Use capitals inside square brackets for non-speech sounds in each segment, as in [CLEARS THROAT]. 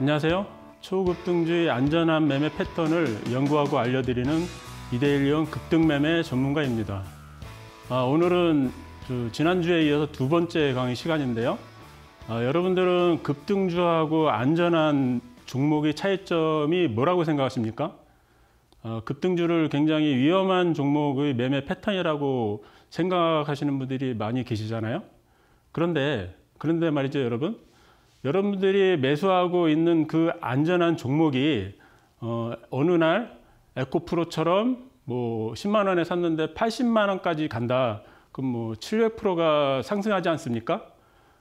안녕하세요. 초급등주의 안전한 매매 패턴을 연구하고 알려드리는 이데일리온 급등매매 전문가입니다. 아, 오늘은 그 지난주에 이어서 두 번째 강의 시간인데요. 아, 여러분들은 급등주하고 안전한 종목의 차이점이 뭐라고 생각하십니까? 아, 급등주를 굉장히 위험한 종목의 매매 패턴이라고 생각하시는 분들이 많이 계시잖아요. 그런데 그런데 말이죠, 여러분. 여러분들이 매수하고 있는 그 안전한 종목이 어, 어느 날 에코프로처럼 뭐 10만 원에 샀는데 80만 원까지 간다. 그럼 뭐 700%가 상승하지 않습니까?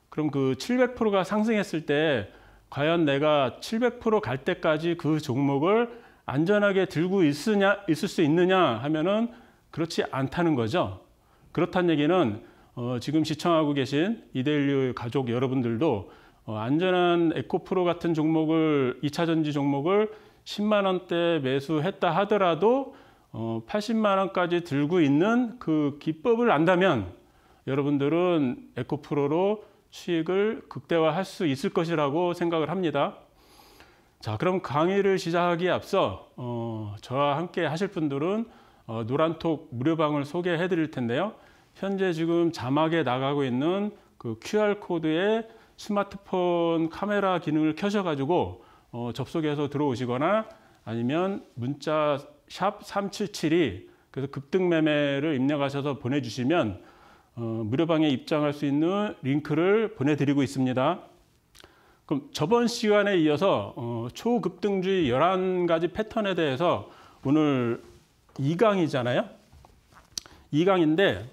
그럼 그 700%가 상승했을 때 과연 내가 700%갈 때까지 그 종목을 안전하게 들고 있으냐, 있을 수 있느냐 하면은 그렇지 않다는 거죠. 그렇다는 얘기는 어, 지금 시청하고 계신 이데일리 가족 여러분들도 어, 안전한 에코프로 같은 종목을 2차 전지 종목을 10만 원대 매수했다 하더라도 80만 어, 원까지 들고 있는 그 기법을 안다면 여러분들은 에코프로로 수익을 극대화할 수 있을 것이라고 생각을 합니다. 자, 그럼 강의를 시작하기에 앞서 어, 저와 함께 하실 분들은 어, 노란톡 무료방을 소개해 드릴 텐데요. 현재 지금 자막에 나가고 있는 그 QR코드에 스마트폰 카메라 기능을 켜셔가지고 어, 접속해서 들어오시거나 아니면 문자 샵 3 7 7 2 그래서 급등 매매를 입력하셔서 보내주시면 어, 무료방에 입장할 수 있는 링크를 보내드리고 있습니다. 그럼 저번 시간에 이어서 어, 초급등주의 11가지 패턴에 대해서 오늘 2강이잖아요. 2강인데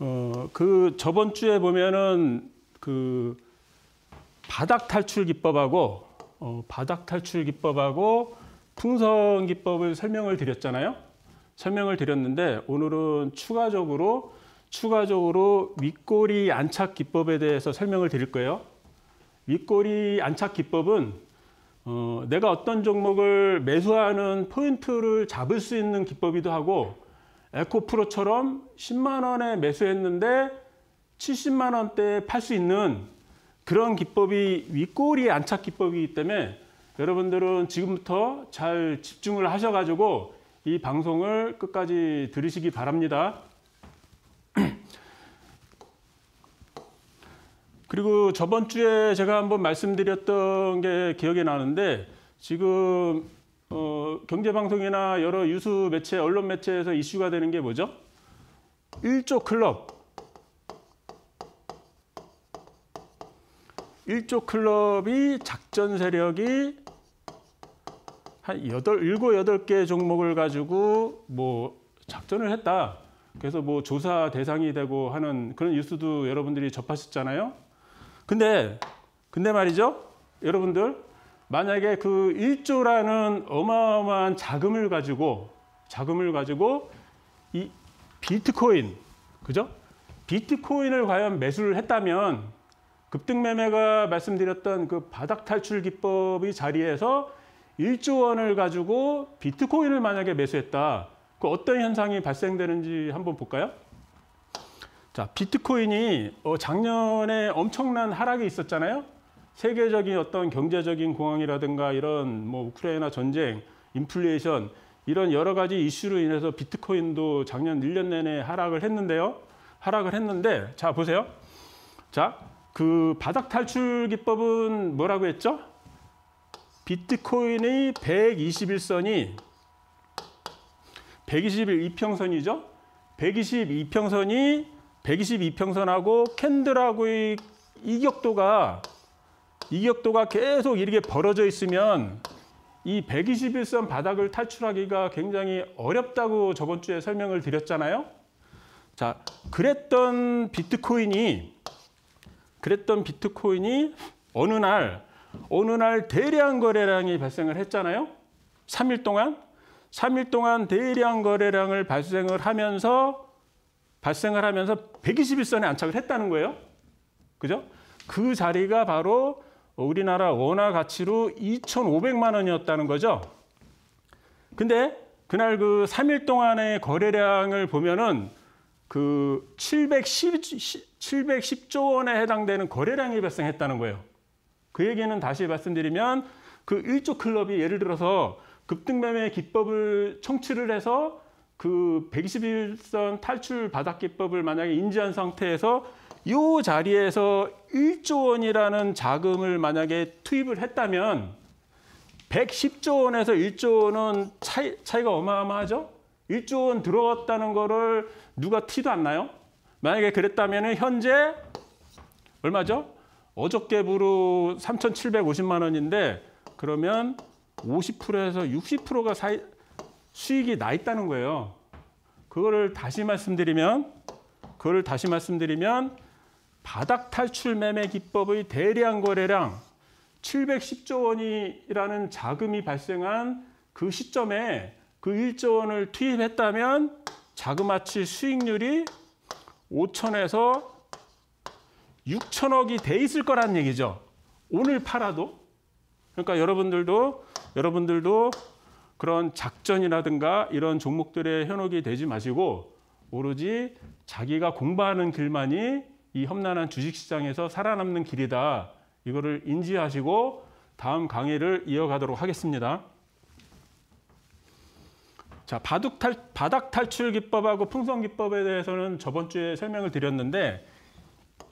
어, 그 저번 주에 보면은 그 바닥 탈출 기법하고 어, 바닥 탈출 기법하고 풍선 기법을 설명을 드렸잖아요. 설명을 드렸는데 오늘은 추가적으로 추가적으로 윗꼬리 안착 기법에 대해서 설명을 드릴 거예요. 윗꼬리 안착 기법은 어, 내가 어떤 종목을 매수하는 포인트를 잡을 수 있는 기법이기도 하고 에코프로처럼 10만 원에 매수했는데 70만 원대에 팔 수 있는 그런 기법이 윗꼬리 안착 기법이기 때문에 여러분들은 지금부터 잘 집중을 하셔가지고 이 방송을 끝까지 들으시기 바랍니다. [CLEARS THROAT] 그리고 저번 주에 제가 한번 말씀드렸던 게 기억이 나는데 지금 어, 경제방송이나 여러 유수 매체, 언론 매체에서 이슈가 되는 게 뭐죠? 1조 클럽. 일조 클럽이 작전 세력이 한 여덟, 일곱, 여덟 개 종목을 가지고 뭐 작전을 했다. 그래서 뭐 조사 대상이 되고 하는 그런 뉴스도 여러분들이 접하셨잖아요. 근데, 근데 말이죠. 여러분들, 만약에 그일조라는 어마어마한 자금을 가지고, 자금을 가지고 이 비트코인, 그죠? 비트코인을 과연 매수를 했다면 급등매매가 말씀드렸던 그 바닥 탈출 기법의 자리에서 1조 원을 가지고 비트코인을 만약에 매수했다. 그 어떤 현상이 발생되는지 한번 볼까요? 자, 비트코인이 어, 작년에 엄청난 하락이 있었잖아요. 세계적인 어떤 경제적인 공황이라든가 이런 뭐 우크라이나 전쟁, 인플레이션 이런 여러 가지 이슈로 인해서 비트코인도 작년 1년 내내 하락을 했는데요. 하락을 했는데 자, 보세요. 자, 그 바닥 탈출 기법은 뭐라고 했죠? 비트코인의 121선이 121 이평선이죠. 122평선이 122평선하고 캔들하고의 이격도가 이격도가 계속 이렇게 벌어져 있으면 이 121선 바닥을 탈출하기가 굉장히 어렵다고 저번 주에 설명을 드렸잖아요. 자, 그랬던 비트코인이 그랬던 비트코인이 어느 날 어느 날 대량 거래량이 발생을 했잖아요. 3일 동안 3일 동안 대량 거래량을 발생을 하면서 발생을 하면서 121선에 안착을 했다는 거예요. 그죠? 그 자리가 바로 우리나라 원화 가치로 2,500만 원이었다는 거죠. 근데 그날 그 3일 동안의 거래량을 보면은 그 710, 710조 원에 해당되는 거래량이 발생했다는 거예요. 그 얘기는 다시 말씀드리면 그 1조 클럽이 예를 들어서 급등매매 기법을 청취를 해서 그 121선 탈출 바닥 기법을 만약에 인지한 상태에서 이 자리에서 1조 원이라는 자금을 만약에 투입을 했다면 110조 원에서 1조 원은 차이, 차이가 어마어마하죠? 1조 원 들어갔다는 거를 누가 티도 안 나요? 만약에 그랬다면 현재 얼마죠? 어저께 부로 3,750만 원인데 그러면 50%에서 60%가 사이, 수익이 나 있다는 거예요. 그거를 다시 말씀드리면 그거를 다시 말씀드리면 바닥 탈출 매매 기법의 대량 거래량 710조 원이라는 자금이 발생한 그 시점에 그 1조 원을 투입했다면 자그마치 수익률이 5천에서 6천억이 돼 있을 거란 얘기죠. 오늘 팔아도. 그러니까 여러분들도 여러분들도 그런 작전이라든가 이런 종목들의 현혹이 되지 마시고 오로지 자기가 공부하는 길만이 이 험난한 주식시장에서 살아남는 길이다. 이거를 인지하시고 다음 강의를 이어가도록 하겠습니다. 자, 바둑 탈, 바닥 탈출 기법하고 풍선 기법에 대해서는 저번 주에 설명을 드렸는데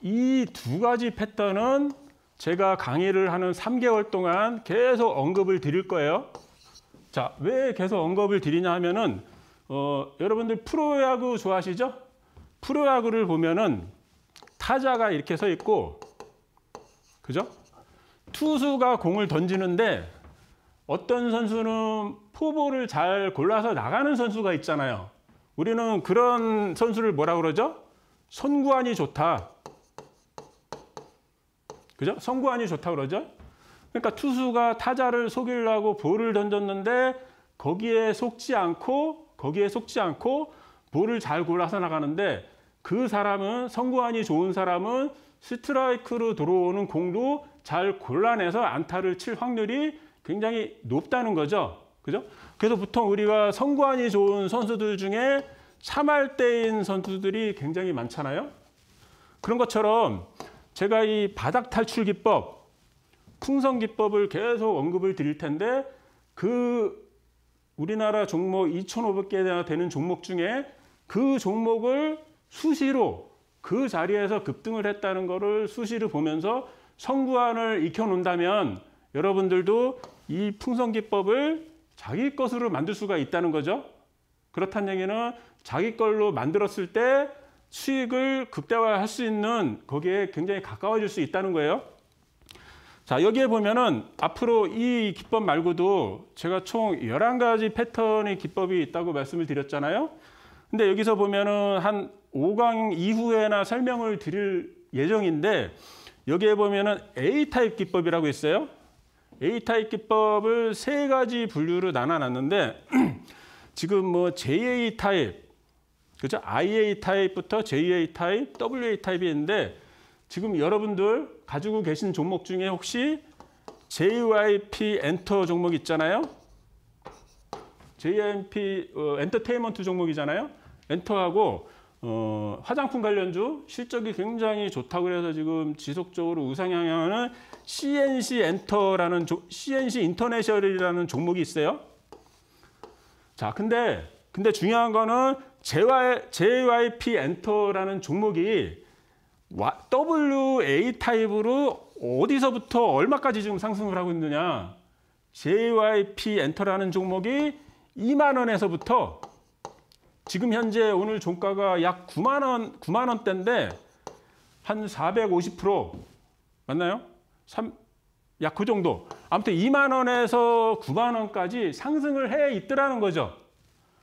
이 두 가지 패턴은 제가 강의를 하는 3개월 동안 계속 언급을 드릴 거예요. 자, 왜 계속 언급을 드리냐 하면은 어, 여러분들 프로야구 좋아하시죠? 프로야구를 보면은 타자가 이렇게 서 있고 그죠? 투수가 공을 던지는데 어떤 선수는 포볼를잘 골라서 나가는 선수가 있잖아요. 우리는 그런 선수를 뭐라 그러죠? 선구안이 좋다. 그죠? 선구안이 좋다 그러죠? 그러니까 투수가 타자를 속이려고 볼을 던졌는데 거기에 속지 않고 거기에 속지 않고 볼을 잘 골라서 나가는데 그 사람은 선구안이 좋은 사람은 스트라이크로 들어오는 공도 잘 골라내서 안타를 칠 확률이 굉장히 높다는 거죠. 그죠? 그래서 보통 우리가 성관이 좋은 선수들 중에 참할대인 선수들이 굉장히 많잖아요. 그런 것처럼 제가 이 바닥 탈출 기법, 풍선 기법을 계속 언급을 드릴 텐데 그 우리나라 종목 2,500개나 되는 종목 중에 그 종목을 수시로 그 자리에서 급등을 했다는 것을 수시로 보면서 성구안을 익혀놓는다면 여러분들도 이 풍선기법을 자기 것으로 만들 수가 있다는 거죠. 그렇다는 얘기는 자기 걸로 만들었을 때 수익을 극대화할 수 있는 거기에 굉장히 가까워질 수 있다는 거예요. 자 여기에 보면은 앞으로 이 기법 말고도 제가 총 11가지 패턴의 기법이 있다고 말씀을 드렸잖아요. 근데 여기서 보면은 한 5강 이후에나 설명을 드릴 예정인데 여기에 보면은 A타입 기법이라고 있어요. A타입 기법을 세 가지 분류로 나눠놨는데 [CLEARS THROAT] 지금 뭐 JA 타입, 그죠? IA 타입부터 JA 타입, WA 타입이 있는데 지금 여러분들 가지고 계신 종목 중에 혹시 JYP 엔터 종목 있잖아요. JYP 어, 엔터테인먼트 종목이잖아요. 엔터하고 어, 화장품 관련주 실적이 굉장히 좋다고 해서 지금 지속적으로 우상향하는 CNC 엔터라는 CNC 인터내셔널이라는 종목이 있어요. 자, 근데 근데 중요한 거는 JYP 엔터라는 종목이 WA 타입으로 어디서부터 얼마까지 지금 상승을 하고 있느냐? JYP 엔터라는 종목이 2만 원에서부터 지금 현재 오늘 종가가 약 9만 원 9만 원대인데 한 450% 맞나요? 약그 정도. 아무튼 2만 원에서 9만 원까지 상승을 해 있더라는 거죠.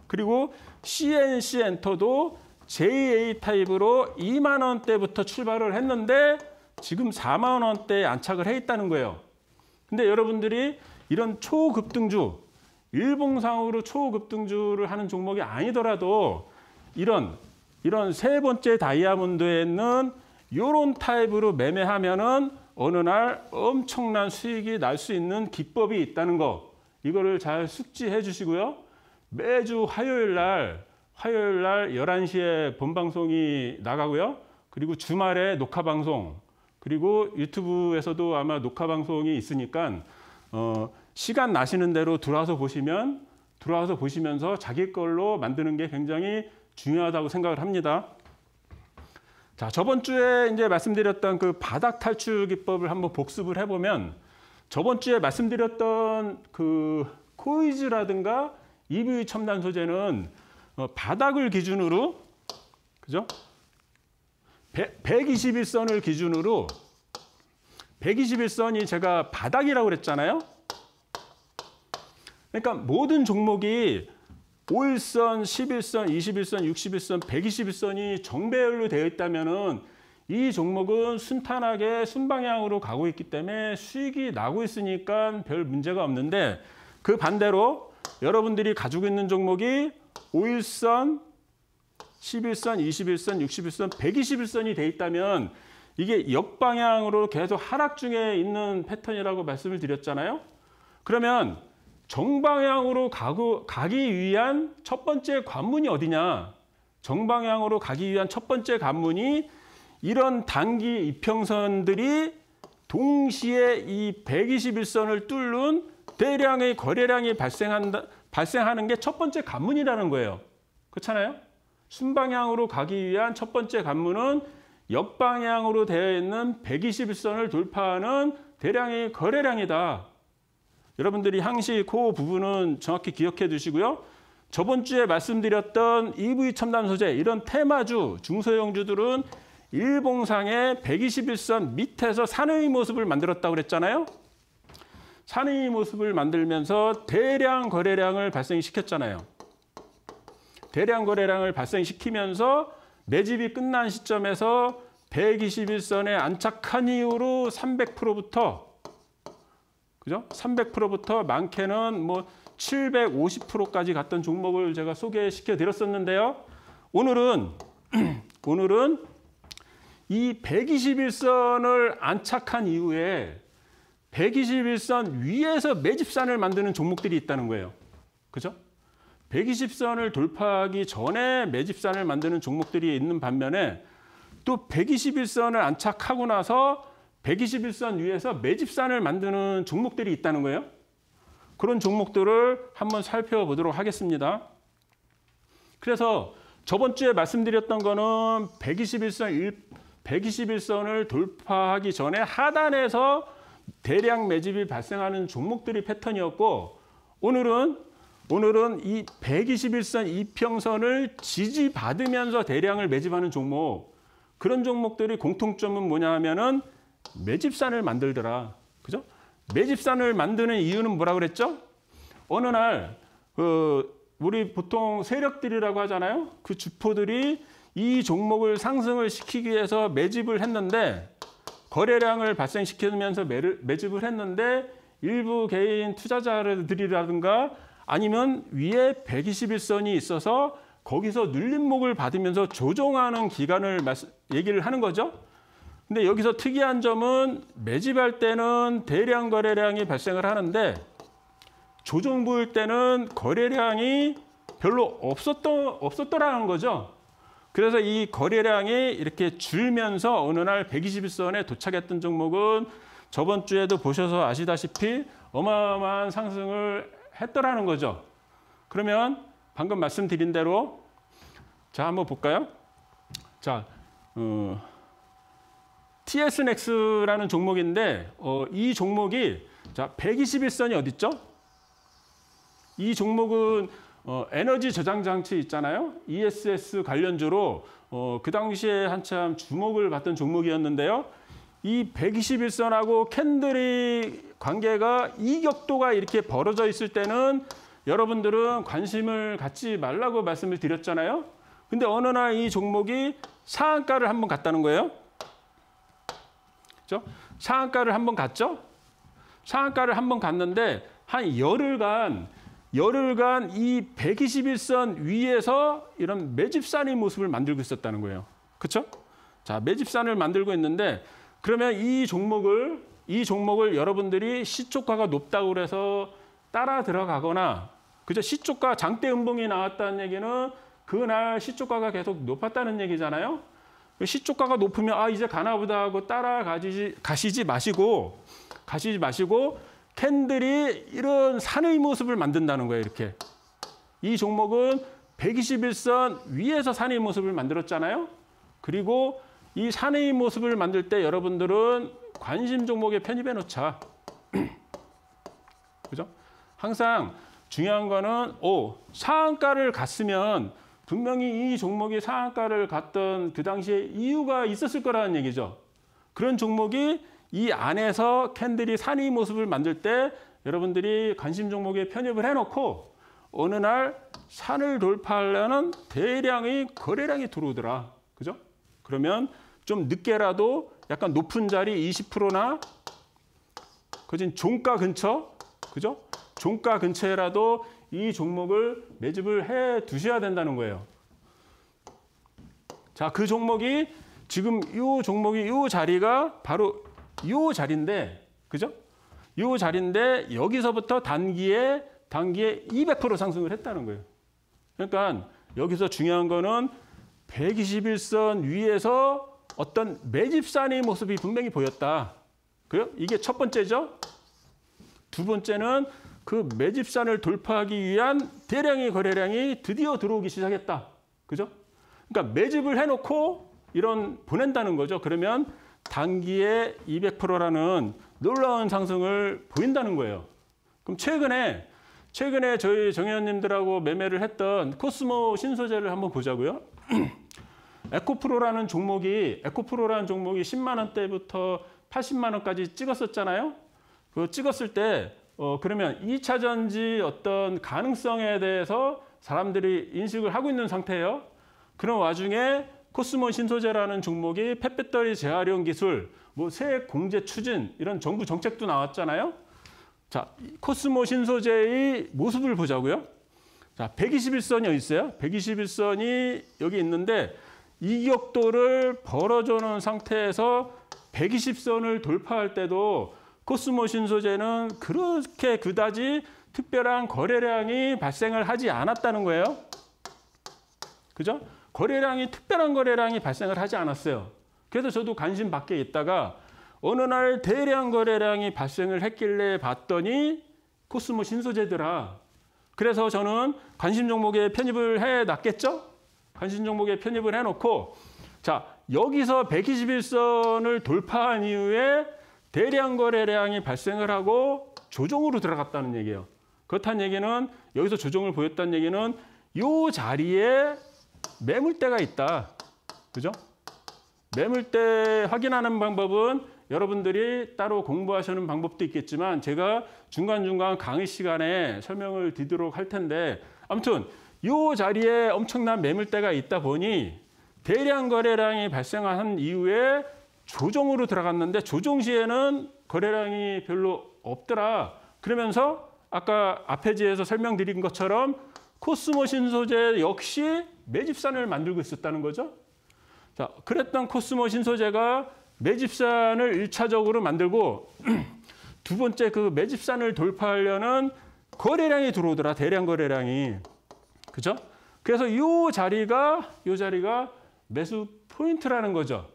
그리고 CNC 엔터도 JA 타입으로 2만 원대부터 출발을 했는데 지금 4만 원대에 안착을 해 있다는 거예요. 근데 여러분들이 이런 초급등주, 일봉상으로 초급등주를 하는 종목이 아니더라도 이런 이런 세 번째 다이아몬드에 있는 요런 타입으로 매매하면은 어느 날 엄청난 수익이 날 수 있는 기법이 있다는 거 이거를 잘 숙지해 주시고요. 매주 화요일 날 화요일 날 11시에 본방송이 나가고요. 그리고 주말에 녹화 방송 그리고 유튜브에서도 아마 녹화 방송이 있으니까 어, 시간 나시는 대로 들어와서 보시면 들어와서 보시면서 자기 걸로 만드는 게 굉장히 중요하다고 생각을 합니다. 자, 저번 주에 이제 말씀드렸던 그 바닥 탈출 기법을 한번 복습을 해보면 저번 주에 말씀드렸던 그 코이즈라든가 EV 첨단 소재는 어, 바닥을 기준으로 그죠? 121선을 기준으로 121선이 제가 바닥이라고 그랬잖아요. 그러니까 모든 종목이 5일선, 11선, 21선, 61선, 121선이 정배열로 되어 있다면 은이 종목은 순탄하게 순방향으로 가고 있기 때문에 수익이 나고 있으니까 별 문제가 없는데 그 반대로 여러분들이 가지고 있는 종목이 5일선, 11선, 21선, 61선, 121선이 되어 있다면 이게 역방향으로 계속 하락 중에 있는 패턴이라고 말씀을 드렸잖아요. 그러면 정방향으로 가구, 가기 위한 첫 번째 관문이 어디냐? 정방향으로 가기 위한 첫 번째 관문이 이런 단기 이평선들이 동시에 이 121선을 뚫는 대량의 거래량이 발생한다, 발생하는 게 첫 번째 관문이라는 거예요. 그렇잖아요? 순방향으로 가기 위한 첫 번째 관문은 역방향으로 되어 있는 121선을 돌파하는 대량의 거래량이다. 여러분들이 항시 그 부분은 정확히 기억해 두시고요. 저번 주에 말씀드렸던 EV 첨단 소재 이런 테마주, 중소형주들은 일봉상의 121선 밑에서 산의 모습을 만들었다고 그랬잖아요. 산의 모습을 만들면서 대량 거래량을 발생시켰잖아요. 대량 거래량을 발생시키면서 매집이 끝난 시점에서 121선에 안착한 이후로 300%부터 그죠? 300%부터 많게는 뭐 750%까지 갔던 종목을 제가 소개시켜 드렸었는데요. 오늘은 [CLEARS THROAT] 오늘은 이 121선을 안착한 이후에 121선 위에서 매집산을 만드는 종목들이 있다는 거예요. 그죠? 120선을 돌파하기 전에 매집산을 만드는 종목들이 있는 반면에 또 121선을 안착하고 나서 121선 위에서 매집산을 만드는 종목들이 있다는 거예요. 그런 종목들을 한번 살펴보도록 하겠습니다. 그래서 저번 주에 말씀드렸던 거는 121선 1, 121선을 돌파하기 전에 하단에서 대량 매집이 발생하는 종목들이 패턴이었고 오늘은 오늘은 이 121선 이평선을 지지받으면서 대량을 매집하는 종목 그런 종목들이 공통점은 뭐냐 하면은 매집산을 만들더라. 그죠? 매집산을 만드는 이유는 뭐라 그랬죠? 어느 날, 그 우리 보통 세력들이라고 하잖아요. 그 주포들이 이 종목을 상승을 시키기 위해서 매집을 했는데, 거래량을 발생시키면서 매를, 매집을 했는데, 일부 개인 투자자들이라든가 아니면 위에 121선이 있어서 거기서 눌림목을 받으면서 조정하는 기간을 얘기를 하는 거죠. 근데 여기서 특이한 점은 매집할 때는 대량 거래량이 발생을 하는데 조정부일 때는 거래량이 별로 없었던, 없었더라는 거죠. 그래서 이 거래량이 이렇게 줄면서 어느 날 121선에 도착했던 종목은 저번 주에도 보셔서 아시다시피 어마어마한 상승을 했더라는 거죠. 그러면 방금 말씀드린 대로 자 한번 볼까요? 자 어, TSNX라는 종목인데 어, 이 종목이 자 121선이 어디 있죠? 이 종목은 어, 에너지 저장 장치 있잖아요. ESS 관련주로 어, 그 당시에 한참 주목을 받던 종목이었는데요. 이 121선하고 캔들이 관계가 이격도가 이렇게 벌어져 있을 때는 여러분들은 관심을 갖지 말라고 말씀을 드렸잖아요. 근데 어느 날 이 종목이 상한가를 한번 갔다는 거예요. 그죠? 상한가를 한번 갔죠? 상한가를 한번 갔는데 한 열흘간 열흘간 이 121선 위에서 이런 매집산의 모습을 만들고 있었다는 거예요. 그렇죠? 자, 매집산을 만들고 있는데 그러면 이 종목을 이 종목을 여러분들이 시초가가 높다고 그래서 따라 들어가거나 그죠? 시초가 장대 음봉이 나왔다는 얘기는 그날 시초가가 계속 높았다는 얘기잖아요. 시초가가 높으면 아 이제 가나보다 하고 따라가시지 가시지 마시고 가시지 마시고 캔들이 이런 산의 모습을 만든다는 거예요 이렇게 이 종목은 121선 위에서 산의 모습을 만들었잖아요 그리고 이 산의 모습을 만들 때 여러분들은 관심 종목에 편입해 놓자 [CLEARS THROAT] 그죠 항상 중요한 거는 오상가를 갔으면 분명히 이 종목이 상한가를 갔던 그 당시에 이유가 있었을 거라는 얘기죠. 그런 종목이 이 안에서 캔들이 산이 모습을 만들 때 여러분들이 관심 종목에 편입을 해놓고 어느 날 산을 돌파하려는 대량의 거래량이 들어오더라. 그죠? 그러면 좀 늦게라도 약간 높은 자리 20%나 그진 종가 근처, 그죠? 종가 근처에라도 이 종목을 매집을 해 두셔야 된다는 거예요. 자, 그 종목이 지금 이 종목이 이 자리가 바로 이 자리인데, 그죠? 이 자리인데 여기서부터 단기에 단기에 200% 상승을 했다는 거예요. 그러니까 여기서 중요한 거는 121선 위에서 어떤 매집산의 모습이 분명히 보였다. 그요? 이게 첫 번째죠. 두 번째는 그 매집산을 돌파하기 위한 대량의 거래량이 드디어 들어오기 시작했다. 그죠? 그러니까 매집을 해놓고 이런 보낸다는 거죠. 그러면 단기에 200%라는 놀라운 상승을 보인다는 거예요. 그럼 최근에 최근에 저희 정회원님들하고 매매를 했던 코스모 신소재를 한번 보자고요. [CLEARS THROAT] 에코프로라는 종목이 에코프로라는 종목이 10만 원대부터 80만 원까지 찍었었잖아요. 그 찍었을 때 어, 그러면 2차 전지 어떤 가능성에 대해서 사람들이 인식을 하고 있는 상태예요. 그런 와중에 코스몬 신소재라는 종목이 폐배터리 재활용 기술, 뭐세 공제 추진 이런 정부 정책도 나왔잖아요. 자, 코스모 신소재의 모습을 보자고요. 자, 121선이 있어요. 121선이 여기 있는데 이격도를 벌어주는 상태에서 120선을 돌파할 때도 코스모 신소재는 그렇게 그다지 특별한 거래량이 발생을 하지 않았다는 거예요. 그죠? 거래량이 특별한 거래량이 발생을 하지 않았어요. 그래서 저도 관심 밖에 있다가 어느 날 대량 거래량이 발생을 했길래 봤더니 코스모 신소재더라. 그래서 저는 관심 종목에 편입을 해 놨겠죠? 관심 종목에 편입을 해 놓고 자, 여기서 121선을 돌파한 이후에 대량 거래량이 발생을 하고 조정으로 들어갔다는 얘기예요. 그렇다는 얘기는 여기서 조정을 보였다는 얘기는 이 자리에 매물대가 있다. 그죠? 매물대 확인하는 방법은 여러분들이 따로 공부하시는 방법도 있겠지만 제가 중간중간 강의 시간에 설명을 드리도록 할 텐데 아무튼 이 자리에 엄청난 매물대가 있다 보니 대량 거래량이 발생한 이후에 조정으로 들어갔는데 조정 시에는 거래량이 별로 없더라. 그러면서 아까 앞페지에서 설명드린 것처럼 코스모신 소재 역시 매집산을 만들고 있었다는 거죠. 자, 그랬던 코스모신 소재가 매집산을 1차적으로 만들고 [CLEARS THROAT] 두 번째 그 매집산을 돌파하려는 거래량이 들어오더라. 대량 거래량이. 그죠? 그래서 이 자리가 이 자리가 매수 포인트라는 거죠.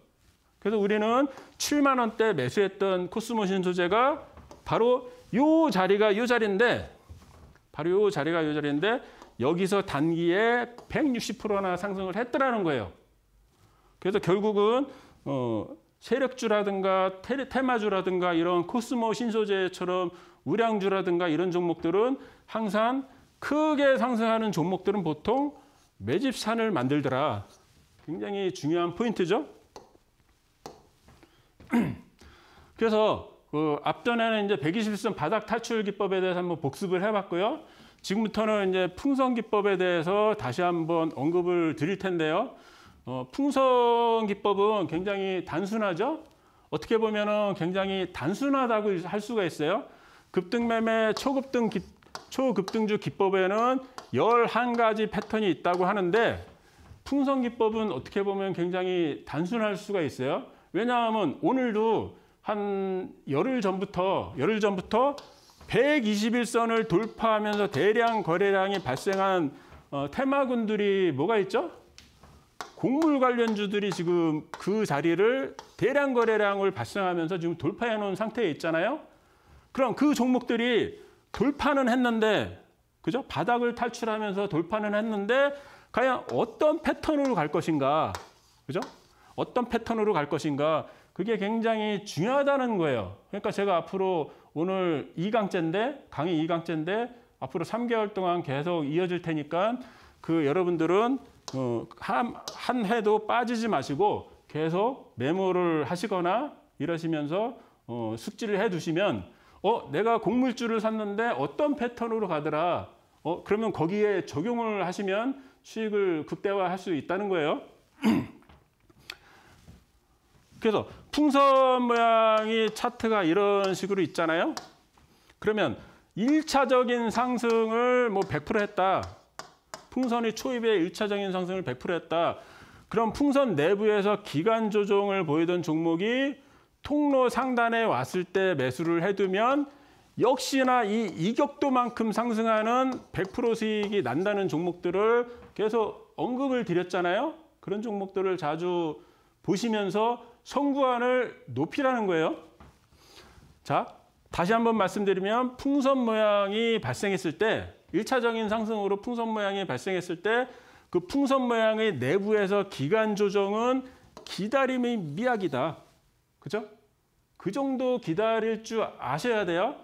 그래서 우리는 7만 원대 매수했던 코스모신 소재가 바로 이 자리가 이 자리인데 바로 이 자리가 이 자리인데 여기서 단기에 160%나 상승을 했더라는 거예요. 그래서 결국은 어, 세력주라든가 테, 테마주라든가 이런 코스모 신소재처럼 우량주라든가 이런 종목들은 항상 크게 상승하는 종목들은 보통 매집산을 만들더라. 굉장히 중요한 포인트죠. [CLEARS THROAT] 그래서 그 앞전에는 이제 120선 바닥 탈출 기법에 대해서 한번 복습을 해봤고요. 지금부터는 이제 풍선 기법에 대해서 다시 한번 언급을 드릴 텐데요. 어, 풍선 기법은 굉장히 단순하죠. 어떻게 보면 굉장히 단순하다고 할 수가 있어요. 급등매매 초급등 기, 초급등주 기법에는 1 1가지 패턴이 있다고 하는데 풍선 기법은 어떻게 보면 굉장히 단순할 수가 있어요. 왜냐하면 오늘도 한 열흘 전부터 열흘 전부터 121선을 돌파하면서 대량 거래량이 발생한 어, 테마군들이 뭐가 있죠? 곡물 관련주들이 지금 그 자리를 대량 거래량을 발생하면서 지금 돌파해 놓은 상태에 있잖아요. 그럼 그 종목들이 돌파는 했는데 그죠? 바닥을 탈출하면서 돌파는 했는데 과연 어떤 패턴으로 갈 것인가? 그죠? 어떤 패턴으로 갈 것인가 그게 굉장히 중요하다는 거예요. 그러니까 제가 앞으로 오늘 2강째인데 강의 2강째인데 앞으로 3개월 동안 계속 이어질 테니까 그 여러분들은 한, 어, 한 해도 빠지지 마시고 계속 메모를 하시거나 이러시면서 어, 숙지를 해두시면 어 내가 곡물주를 샀는데 어떤 패턴으로 가더라 어 그러면 거기에 적용을 하시면 수익을 극대화할 수 있다는 거예요. [CLEARS THROAT] 그래서 풍선 모양이 차트가 이런 식으로 있잖아요. 그러면 1차적인 상승을 뭐 100% 했다. 풍선이 초입에 1차적인 상승을 100% 했다. 그럼 풍선 내부에서 기간 조정을 보이던 종목이 통로 상단에 왔을 때 매수를 해두면 역시나 이 이격도만큼 상승하는 100% 수익이 난다는 종목들을 계속 언급을 드렸잖아요. 그런 종목들을 자주 보시면서 성구안을 높이라는 거예요. 자, 다시 한번 말씀드리면 풍선 모양이 발생했을 때 1차적인 상승으로 풍선 모양이 발생했을 때 그 풍선 모양의 내부에서 기간 조정은 기다림의 미학이다. 그죠? 그 정도 기다릴 줄 아셔야 돼요.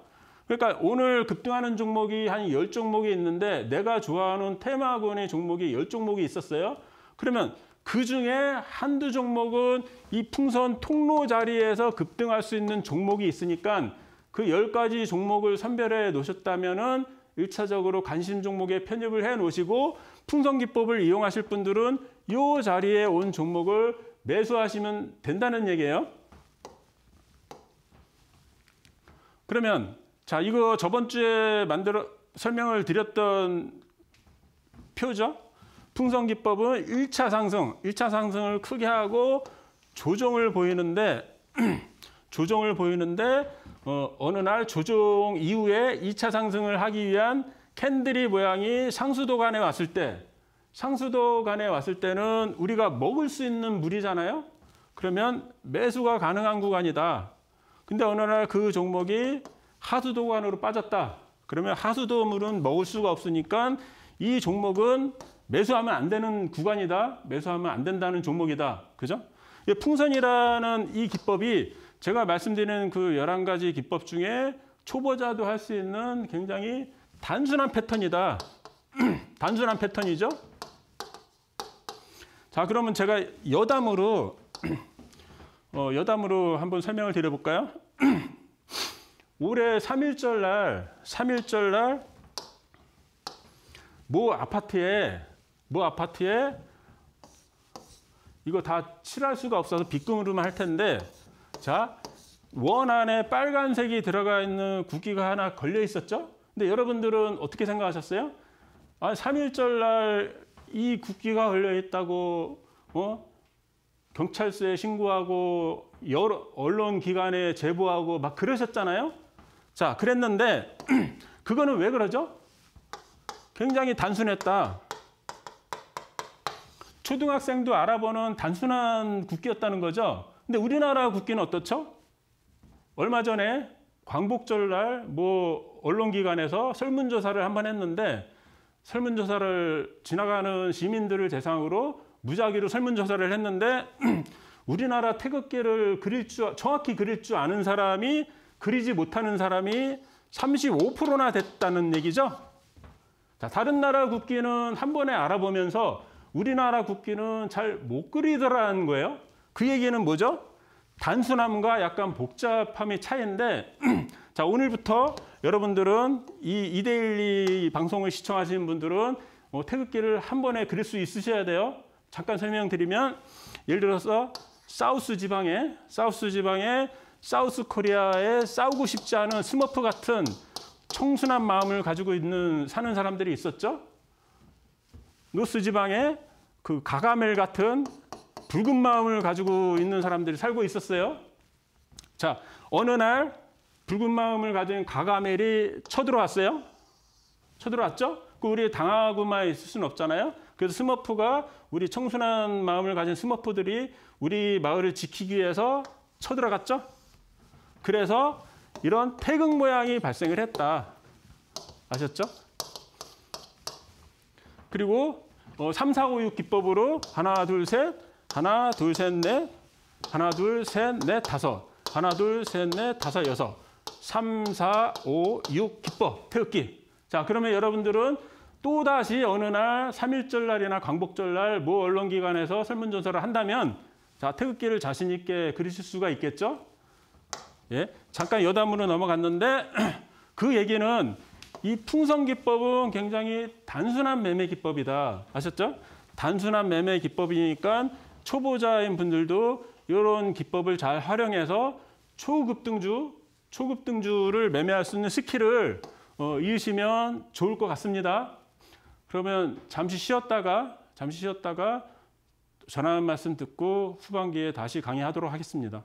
그러니까 오늘 급등하는 종목이 한 10종목이 있는데 내가 좋아하는 테마군의 종목이 10종목이 있었어요. 그러면 그중에 한두 종목은 이 풍선 통로 자리에서 급등할 수 있는 종목이 있으니까 그 열가지 종목을 선별해 놓으셨다면 은 1차적으로 관심 종목에 편입을 해 놓으시고 풍선 기법을 이용하실 분들은 이 자리에 온 종목을 매수하시면 된다는 얘기예요. 그러면 자 이거 저번 주에 만들어 설명을 드렸던 표죠. 풍선 기법은 1차 상승, 1차 상승을 크게 하고 조정을 보이는데 [CLEARS THROAT] 조정을 보이는데 어, 어느 날 조정 이후에 2차 상승을 하기 위한 캔들이 모양이 상수도 간에 왔을 때 상수도 간에 왔을 때는 우리가 먹을 수 있는 물이잖아요. 그러면 매수가 가능한 구간이다. 근데 어느 날 그 종목이 하수도 관으로 빠졌다. 그러면 하수도 물은 먹을 수가 없으니까 이 종목은 매수하면 안 되는 구간이다. 매수하면 안 된다는 종목이다. 그죠? 예, 풍선이라는 이 기법이 제가 말씀드리는 그1 1 가지 기법 중에 초보자도 할 수 있는 굉장히 단순한 패턴이다. [CLEARS THROAT] 단순한 패턴이죠. 자, 그러면 제가 여담으로 [CLEARS THROAT] 어, 여담으로 한번 설명을 드려볼까요? [CLEARS THROAT] 올해 3일절 날, 3일절 날모 아파트에 뭐 아파트에 이거 다 칠할 수가 없어서 빗금으로만 할 텐데 자, 원 안에 빨간색이 들어가 있는 국기가 하나 걸려 있었죠? 근데 여러분들은 어떻게 생각하셨어요? 아, 3.1절 날이 국기가 걸려 있다고 어? 경찰서에 신고하고 여러 언론 기관에 제보하고 막 그러셨잖아요. 자, 그랬는데 [CLEARS THROAT] 그거는 왜 그러죠? 굉장히 단순했다. 초등학생도 알아보는 단순한 국기였다는 거죠. 근데 우리나라 국기는 어떻죠? 얼마 전에 광복절 날 뭐 언론기관에서 설문조사를 한 번 했는데 설문조사를 지나가는 시민들을 대상으로 무작위로 설문조사를 했는데 [CLEARS THROAT] 우리나라 태극기를 그릴 줄 정확히 그릴 줄 아는 사람이 그리지 못하는 사람이 35%나 됐다는 얘기죠. 자, 다른 나라 국기는 한 번에 알아보면서 우리나라 국기는 잘 못 그리더라는 거예요. 그 얘기는 뭐죠? 단순함과 약간 복잡함의 차이인데 [CLEARS THROAT] 자 오늘부터 여러분들은 이 이데일리 방송을 시청하시는 분들은 어, 태극기를 한 번에 그릴 수 있으셔야 돼요. 잠깐 설명드리면 예를 들어서 사우스 지방에 사우스 지방에 사우스 코리아에 싸우고 싶지 않은 스머프 같은 청순한 마음을 가지고 있는 사는 사람들이 있었죠. 노스 지방에 그 가가멜 같은 붉은 마음을 가지고 있는 사람들이 살고 있었어요. 자, 어느 날 붉은 마음을 가진 가가멜이 쳐들어왔어요. 쳐들어왔죠? 그 우리 당하고만 있을 수는 없잖아요. 그래서 스머프가 우리 청순한 마음을 가진 스머프들이 우리 마을을 지키기 위해서 쳐들어갔죠. 그래서 이런 태극 모양이 발생을 했다. 아셨죠? 그리고 어, 3, 4, 5, 6 기법으로 하나, 둘, 셋, 하나, 둘, 셋, 넷, 하나, 둘, 셋, 넷, 다섯, 하나, 둘, 셋, 넷, 다섯, 여섯, 3, 4, 5, 6 기법 태극기. 자, 그러면 여러분들은 또다시 어느 날 3.1절 날이나 광복절 날모 언론기관에서 설문조사를 한다면 자, 태극기를 자신 있게 그리실 수가 있겠죠? 예, 잠깐 여담으로 넘어갔는데 [CLEARS THROAT] 그 얘기는 이 풍선 기법은 굉장히 단순한 매매 기법이다. 아셨죠? 단순한 매매 기법이니까 초보자인 분들도 이런 기법을 잘 활용해서 초급등주, 초급등주를 매매할 수 있는 스킬을 어, 이으시면 좋을 것 같습니다. 그러면 잠시 쉬었다가 잠시 쉬었다가 전하 말씀 듣고 후반기에 다시 강의하도록 하겠습니다.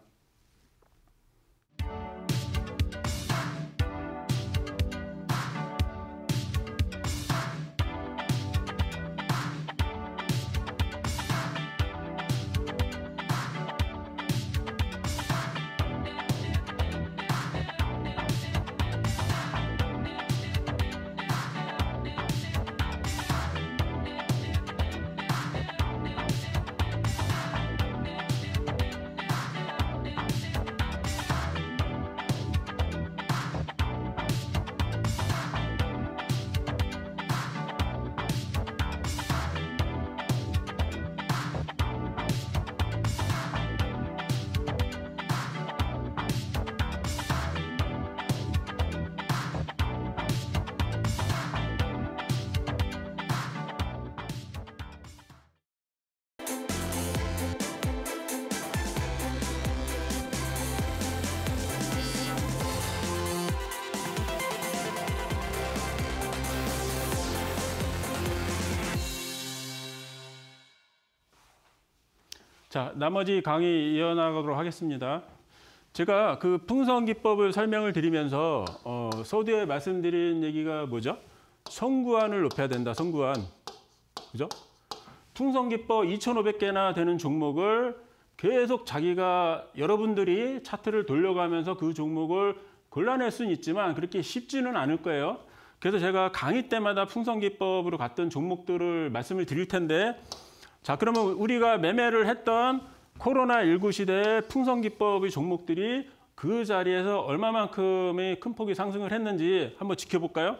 자, 나머지 강의 이어나가도록 하겠습니다. 제가 그 풍성 기법을 설명을 드리면서 어, 서두에 말씀드린 얘기가 뭐죠? 성구안을 높여야 된다. 성구안. 그죠? 풍성 기법 2,500개나 되는 종목을 계속 자기가 여러분들이 차트를 돌려가면서 그 종목을 골라낼 수는 있지만 그렇게 쉽지는 않을 거예요. 그래서 제가 강의 때마다 풍성기법으로 갔던 종목들을 말씀을 드릴 텐데 자, 그러면 우리가 매매를 했던 코로나19 시대의 풍선기법의 종목들이 그 자리에서 얼마만큼의 큰 폭이 상승을 했는지 한번 지켜볼까요?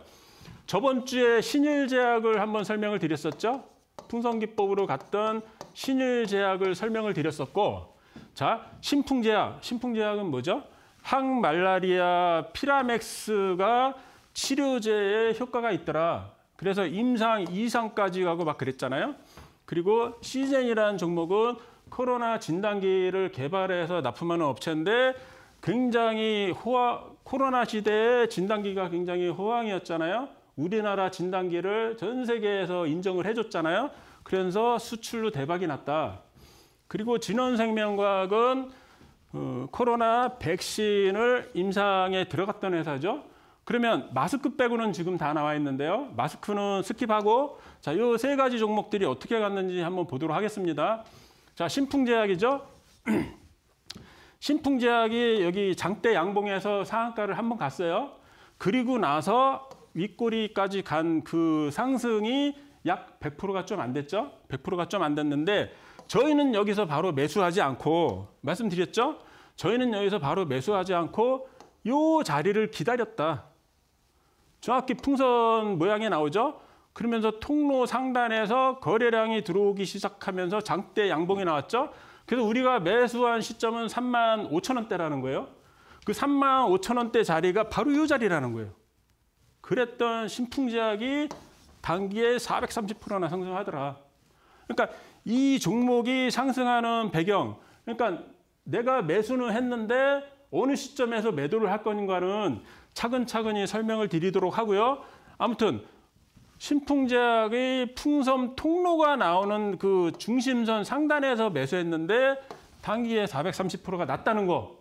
저번 주에 신일제약을 한번 설명을 드렸었죠? 풍선기법으로 갔던 신일제약을 설명을 드렸었고 자, 신풍제약. 신풍제약은 뭐죠? 항말라리아 피라맥스가 치료제에 효과가 있더라. 그래서 임상 이상까지 가고 막 그랬잖아요. 그리고 시젠이라는 종목은 코로나 진단기를 개발해서 납품하는 업체인데 굉장히 호황, 코로나 시대에 진단기가 굉장히 호황이었잖아요. 우리나라 진단기를 전 세계에서 인정을 해줬잖아요. 그래서 수출로 대박이 났다. 그리고 진원생명과학은 어, 코로나 백신을 임상에 들어갔던 회사죠. 그러면 마스크 빼고는 지금 다 나와 있는데요. 마스크는 스킵하고 자, 요 세 가지 종목들이 어떻게 갔는지 한번 보도록 하겠습니다. 자, 신풍제약이죠. [CLEARS THROAT] 신풍제약이 여기 장대 양봉에서 상한가를 한번 갔어요. 그리고 나서 윗꼬리까지 간 그 상승이 약 100%가 좀 안 됐죠. 100%가 좀 안 됐는데 저희는 여기서 바로 매수하지 않고 말씀드렸죠. 저희는 여기서 바로 매수하지 않고 요 자리를 기다렸다. 정확히 풍선 모양이 나오죠. 그러면서 통로 상단에서 거래량이 들어오기 시작하면서 장대 양봉이 나왔죠. 그래서 우리가 매수한 시점은 3만 5천 원대라는 거예요. 그 3만 5천 원대 자리가 바로 이 자리라는 거예요. 그랬던 신풍제약이 단기에 430%나 상승하더라. 그러니까 이 종목이 상승하는 배경, 그러니까 내가 매수는 했는데 어느 시점에서 매도를 할 건가는 차근차근히 설명을 드리도록 하고요. 아무튼 신풍제약의 풍선 통로가 나오는 그 중심선 상단에서 매수했는데 단기에 430%가 낮다는 거.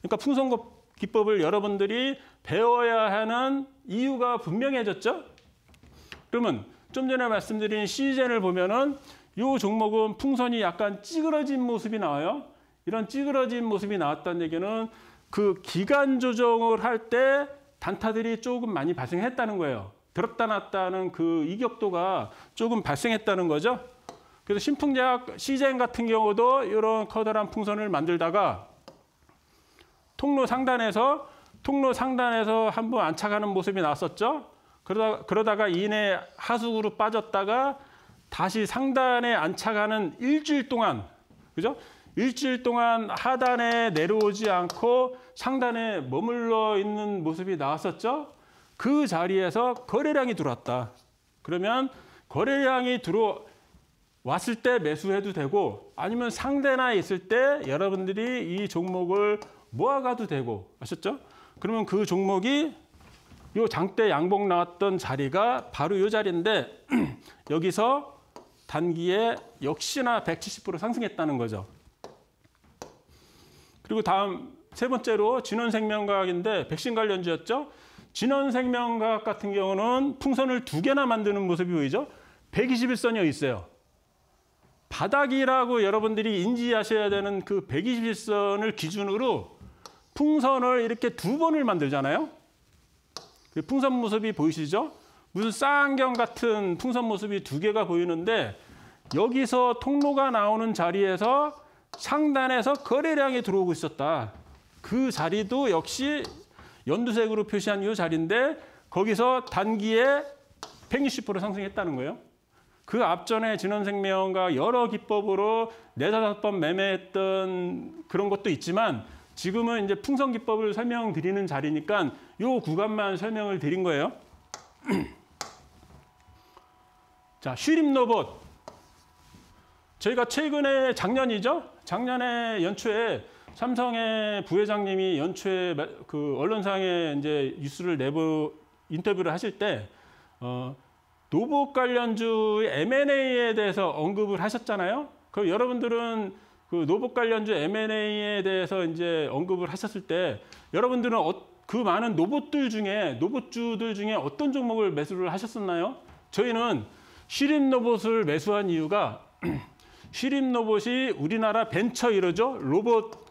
그러니까 풍선거 기법을 여러분들이 배워야 하는 이유가 분명해졌죠? 그러면 좀 전에 말씀드린 시즌을 보면은 이 종목은 풍선이 약간 찌그러진 모습이 나와요. 이런 찌그러진 모습이 나왔다는 얘기는 그 기간 조정을 할 때 단타들이 조금 많이 발생했다는 거예요. 들었다 놨다는 그 이격도가 조금 발생했다는 거죠. 그래서 신풍제약 시젠 같은 경우도 이런 커다란 풍선을 만들다가 통로 상단에서 통로 상단에서 한 번 안착하는 모습이 나왔었죠. 그러다, 그러다가 이내 하수구로 빠졌다가 다시 상단에 안착하는 일주일 동안 그죠? 일주일 동안 하단에 내려오지 않고 상단에 머물러 있는 모습이 나왔었죠. 그 자리에서 거래량이 들어왔다. 그러면 거래량이 들어왔을 때 매수해도 되고 아니면 상대나 있을 때 여러분들이 이 종목을 모아가도 되고 아셨죠? 그러면 그 종목이 요 장대 양봉 나왔던 자리가 바로 요 자리인데 [CLEARS THROAT] 여기서 단기에 역시나 170% 상승했다는 거죠. 그리고 다음 세 번째로 진원생명과학인데 백신 관련주였죠. 진원생명과학 같은 경우는 풍선을 두 개나 만드는 모습이 보이죠. 121선이 있어요. 바닥이라고 여러분들이 인지하셔야 되는 그 121선을 기준으로 풍선을 이렇게 두 번을 만들잖아요. 그 풍선 모습이 보이시죠? 무슨 쌍경 같은 풍선 모습이 두 개가 보이는데 여기서 통로가 나오는 자리에서 상단에서 거래량이 들어오고 있었다. 그 자리도 역시 연두색으로 표시한 이 자리인데 거기서 단기에 160% 상승했다는 거예요. 그 앞전에 진원생명과 여러 기법으로 네다섯 번 매매했던 그런 것도 있지만 지금은 이제 풍선 기법을 설명드리는 자리니까 요 구간만 설명을 드린 거예요. [CLEARS THROAT] 자, 슈림 로봇. 저희가 최근에 작년이죠? 작년에 연초에 삼성의 부회장님이 연초에 그 언론상에 이제 뉴스를 내부 인터뷰를 하실 때 어, 노복 관련주 의 M&A에 대해서 언급을 하셨잖아요. 그럼 여러분들은 그 노복 관련주 M&A에 대해서 이제 언급을 하셨을 때 여러분들은 어, 그 많은 노봇들 중에 노봇주들 중에 어떤 종목을 매수를 하셨었나요? 저희는 시림 노봇을 매수한 이유가 [CLEARS THROAT] 쉬림 로봇이 우리나라 벤처 1호죠. 로봇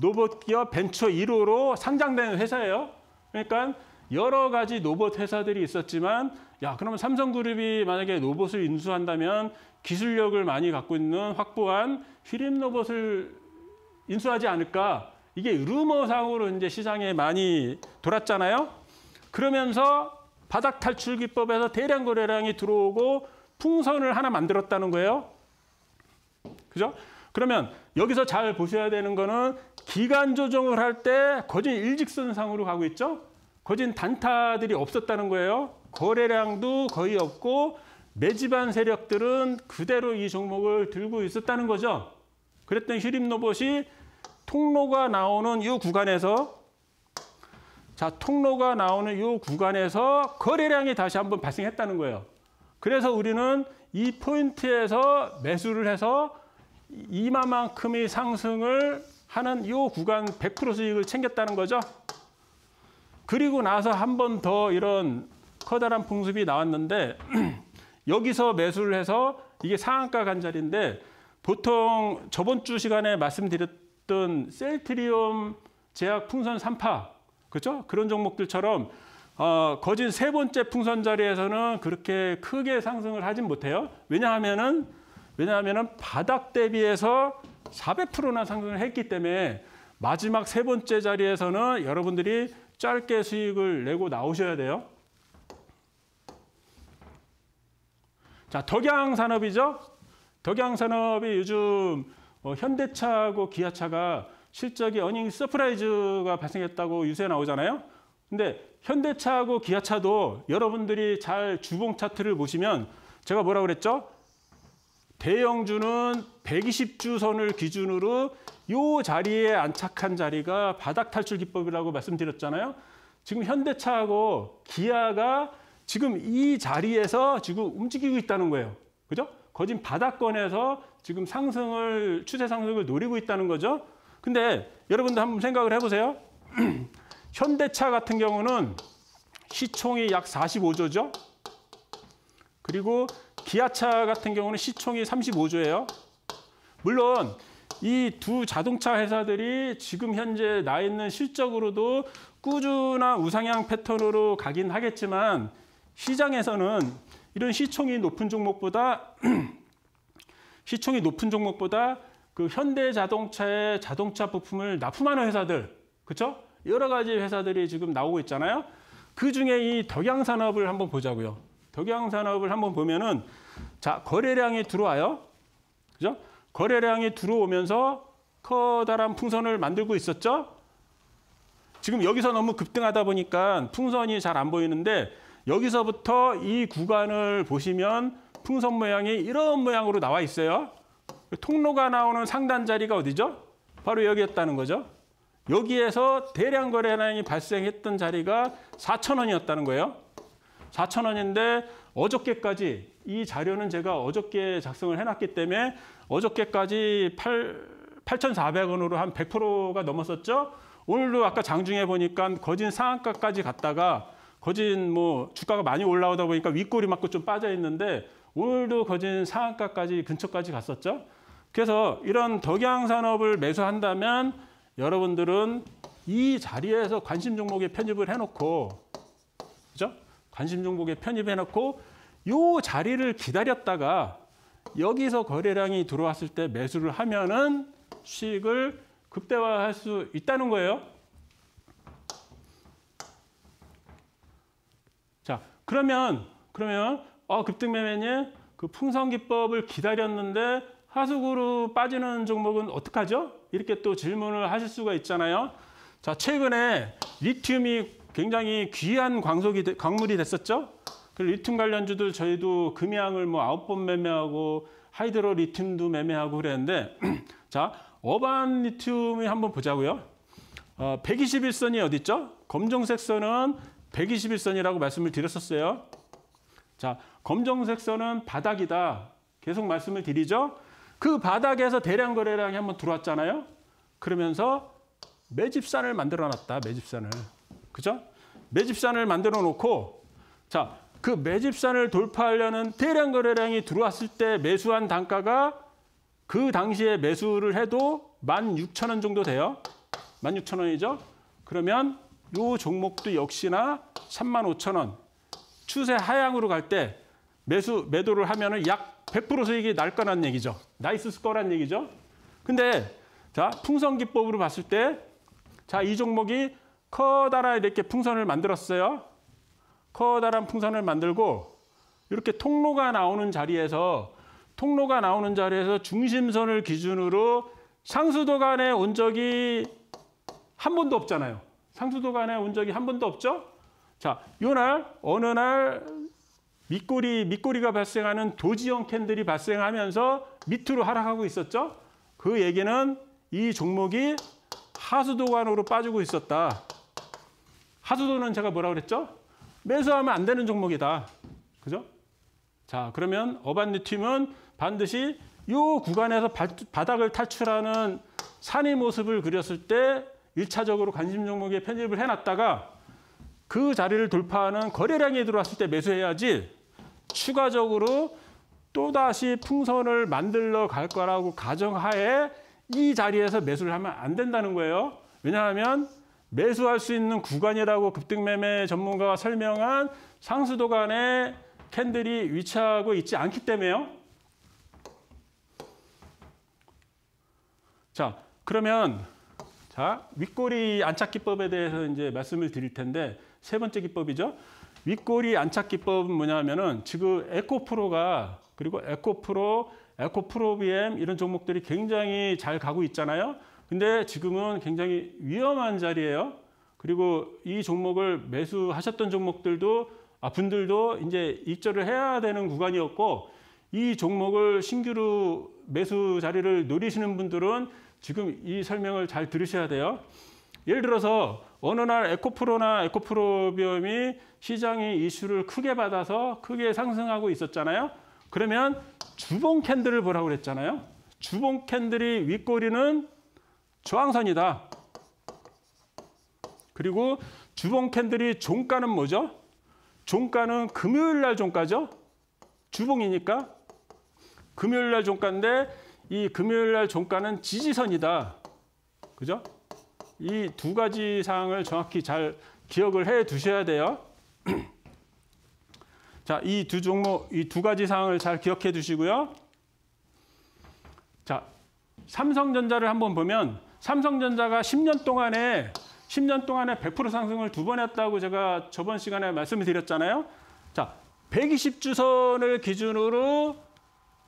로봇 기업 벤처 1호로 상장된 회사예요. 그러니까 여러 가지 로봇 회사들이 있었지만 야 그러면 삼성그룹이 만약에 로봇을 인수한다면 기술력을 많이 갖고 있는 확보한 휘림 로봇을 인수하지 않을까 이게 루머상으로 이제 시장에 많이 돌았잖아요. 그러면서 바닥 탈출기법에서 대량 거래량이 들어오고 풍선을 하나 만들었다는 거예요. 그죠? 그러면 여기서 잘 보셔야 되는 거는 기간 조정을 할 때 거진 일직선상으로 가고 있죠? 거진 단타들이 없었다는 거예요. 거래량도 거의 없고 매집한 세력들은 그대로 이 종목을 들고 있었다는 거죠. 그랬더 휴림 로봇이 통로가 나오는 이 구간에서 자 통로가 나오는 이 구간에서 거래량이 다시 한번 발생했다는 거예요. 그래서 우리는 이 포인트에서 매수를 해서 이마만큼의 상승을 하는 이 구간 100% 수익을 챙겼다는 거죠. 그리고 나서 한 번 더 이런 커다란 풍습이 나왔는데 [CLEARS THROAT] 여기서 매수를 해서 이게 상한가 간자인데 보통 저번 주 시간에 말씀드렸던 셀트리온 제약 풍선 3파 그렇죠? 그런 종목들처럼 어, 거진 세 번째 풍선 자리에서는 그렇게 크게 상승을 하진 못해요. 왜냐하면은 왜냐하면은 바닥 대비해서 400%나 상승을 했기 때문에 마지막 세 번째 자리에서는 여러분들이 짧게 수익을 내고 나오셔야 돼요. 자, 덕양 산업이죠. 덕양 산업이 요즘 어, 현대차하고 기아차가 실적이 어닝 서프라이즈가 발생했다고 유세 나오잖아요. 근데 현대차하고 기아차도 여러분들이 잘 주봉 차트를 보시면 제가 뭐라 그랬죠? 대형주는 120주선을 기준으로 이 자리에 안착한 자리가 바닥 탈출 기법이라고 말씀드렸잖아요. 지금 현대차하고 기아가 지금 이 자리에서 지금 움직이고 있다는 거예요. 그죠? 거진 바닥권에서 지금 상승을 추세 상승을 노리고 있다는 거죠. 근데 여러분도 한번 생각을 해보세요. [CLEARS THROAT] 현대차 같은 경우는 시총이 약 45조죠. 그리고 기아차 같은 경우는 시총이 35조예요. 물론 이 두 자동차 회사들이 지금 현재 나 있는 실적으로도 꾸준한 우상향 패턴으로 가긴 하겠지만 시장에서는 이런 시총이 높은 종목보다 [CLEARS THROAT] 시총이 높은 종목보다 그 현대자동차의 자동차 부품을 납품하는 회사들 그렇죠? 여러 가지 회사들이 지금 나오고 있잖아요. 그중에 이 덕양산업을 한번 보자고요. 덕양산업을 한번 보면은 자 거래량이 들어와요. 그죠? 거래량이 들어오면서 커다란 풍선을 만들고 있었죠. 지금 여기서 너무 급등하다 보니까 풍선이 잘 안 보이는데 여기서부터 이 구간을 보시면 풍선 모양이 이런 모양으로 나와 있어요. 통로가 나오는 상단 자리가 어디죠? 바로 여기였다는 거죠. 여기에서 대량 거래 현황이 발생했던 자리가 4천 원이었다는 거예요. 4천 원인데 어저께까지 이 자료는 제가 어저께 작성을 해놨기 때문에 어저께까지 8 8,400원으로 한 100%가 넘었었죠. 오늘도 아까 장중에 보니까 거진 상한가까지 갔다가 거진 뭐 주가가 많이 올라오다 보니까 윗골이 맞고 좀 빠져 있는데 오늘도 거진 상한가까지 근처까지 갔었죠. 그래서 이런 덕양 산업을 매수한다면 여러분들은 이 자리에서 관심 종목에 편입을 해놓고 그죠? 관심 종목에 편입해놓고 이 자리를 기다렸다가 여기서 거래량이 들어왔을 때 매수를 하면은 수익을 극대화할 수 있다는 거예요. 자, 그러면 그러면 어, 급등매매니 그 풍선 기법을 기다렸는데 하수구로 빠지는 종목은 어떡하죠? 이렇게 또 질문을 하실 수가 있잖아요. 자, 최근에 리튬이 굉장히 귀한 광석이 광물이 됐었죠. 그 리튬 관련주들 저희도 금양을 뭐 아홉 번 매매하고 하이드로 리튬도 매매하고 그랬는데 [CLEARS THROAT] 자, 어반 리튬이 한번 보자고요. 어, 121선이 어디 있죠? 검정색 선은 121선이라고 말씀을 드렸었어요. 자, 검정색 선은 바닥이다. 계속 말씀을 드리죠. 그 바닥에서 대량 거래량이 한번 들어왔잖아요. 그러면서 매집산을 만들어 놨다. 매집산을. 그죠? 매집산을 만들어 놓고 자, 그 매집산을 돌파하려는 대량 거래량이 들어왔을 때 매수한 단가가 그 당시에 매수를 해도 16,000원 정도 돼요. 16,000원이죠. 그러면 요 종목도 역시나 35,000원. 추세 하향으로 갈 때 매수 매도를 하면은 약100% 수익이 날 거란 얘기죠. 나있을 거란 얘기죠. 근데 자 풍선 기법으로 봤을 때자이 종목이 커다란 이렇게 풍선을 만들었어요. 커다란 풍선을 만들고 이렇게 통로가 나오는 자리에서 통로가 나오는 자리에서 중심선을 기준으로 상수도 간에 온 적이 한 번도 없잖아요. 상수도 간에 온 적이 한 번도 없죠? 자, 요날 어느 날 밑꼬리 밑꼬리가 발생하는 도지형 캔들이 발생하면서 밑으로 하락하고 있었죠. 그 얘기는 이 종목이 하수도관으로 빠지고 있었다. 하수도는 제가 뭐라 고 그랬죠? 매수하면 안 되는 종목이다. 그죠? 자, 그러면 어반뉴팀은 반드시 이 구간에서 바, 바닥을 탈출하는 산의 모습을 그렸을 때 1차적으로 관심 종목에 편입을 해놨다가 그 자리를 돌파하는 거래량이 들어왔을 때 매수해야지 추가적으로 또다시 풍선을 만들러 갈 거라고 가정하에 이 자리에서 매수를 하면 안 된다는 거예요. 왜냐하면 매수할 수 있는 구간이라고 급등매매 전문가가 설명한 상수도 관에 캔들이 위치하고 있지 않기 때문에요. 자, 그러면 자, 윗꼬리 안착 기법에 대해서 이제 말씀을 드릴 텐데 세 번째 기법이죠. 윗꼬리 안착 기법은 뭐냐면은 지금 에코프로가 그리고 에코프로, 에코프로비엠 이런 종목들이 굉장히 잘 가고 있잖아요. 근데 지금은 굉장히 위험한 자리예요. 그리고 이 종목을 매수하셨던 종목들도 아 분들도 이제 입절을 해야 되는 구간이었고 이 종목을 신규로 매수 자리를 노리시는 분들은 지금 이 설명을 잘 들으셔야 돼요. 예를 들어서 어느 날 에코프로나 에코프로비엄이 시장의 이슈를 크게 받아서 크게 상승하고 있었잖아요. 그러면 주봉 캔들을 보라고 그랬잖아요. 주봉 캔들이 윗꼬리는 저항선이다. 그리고 주봉 캔들이 종가는 뭐죠? 종가는 금요일 날 종가죠. 주봉이니까 금요일 날 종가인데 이 금요일 날 종가는 지지선이다. 그죠? 이 두 가지 사항을 정확히 잘 기억을 해 두셔야 돼요. [CLEARS THROAT] 자, 이 두 종목, 이 두 가지 사항을 잘 기억해 두시고요. 자, 삼성전자를 한번 보면 삼성전자가 10년 동안에 10년 동안에 100% 상승을 두 번 했다고 제가 저번 시간에 말씀을 드렸잖아요. 자, 120주선을 기준으로